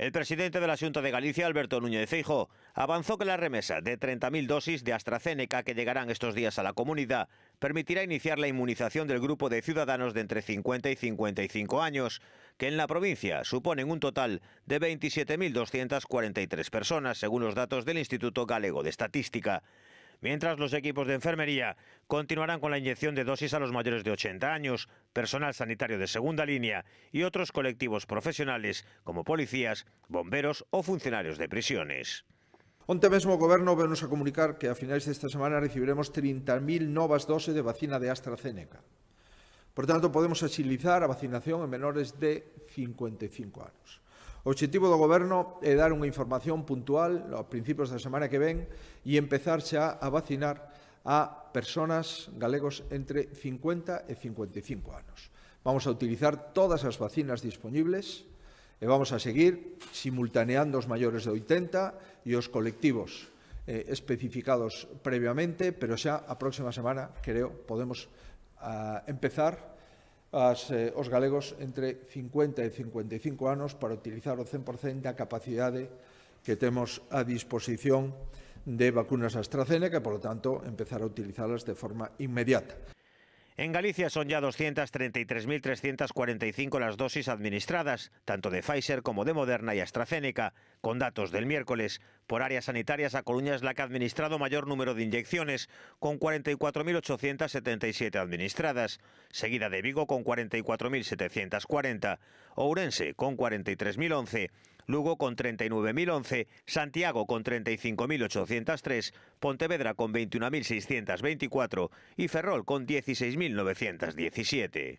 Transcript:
El presidente de la Junta de Galicia, Alberto Núñez Feijo, avanzó que la remesa de 30.000 dosis de AstraZeneca que llegarán estos días a la comunidad permitirá iniciar la inmunización del grupo de ciudadanos de entre 50 y 55 años, que en la provincia suponen un total de 27.243 personas, según los datos del Instituto Galego de Estadística mientras los equipos de enfermería continuarán con la inyección de dosis a los mayores de 80 años, personal sanitario de segunda línea y otros colectivos profesionales como policías, bomberos o funcionarios de prisiones. Onte mismo Gobierno Goberno a comunicar que a finales de esta semana recibiremos 30.000 nuevas dosis de vacina de AstraZeneca. Por tanto, podemos axilizar la vacinación en menores de 55 años. O objetivo do goberno é dar unha información puntual aos principios da semana que ven e empezar xa a vacinar a personas galegos entre 50 e 55 anos. Vamos a utilizar todas as vacinas disponibles e vamos a seguir simultaneando os maiores de 80 e os colectivos eh, especificados previamente, pero xa a próxima semana, creo, podemos a, ah, empezar as, eh, os galegos entre 50 e 55 anos para utilizar o 100% da capacidade que temos a disposición de vacunas AstraZeneca e, por lo tanto, empezar a utilizalas de forma inmediata. En Galicia son ya 233.345 las dosis administradas, tanto de Pfizer como de Moderna y AstraZeneca, con datos del miércoles. Por áreas sanitarias, A Coruña es la que ha administrado mayor número de inyecciones, con 44.877 administradas, seguida de Vigo con 44.740, Ourense con 43.011, Lugo con 39.011, Santiago con 35.803, Pontevedra con 21.624 y Ferrol con 16.917.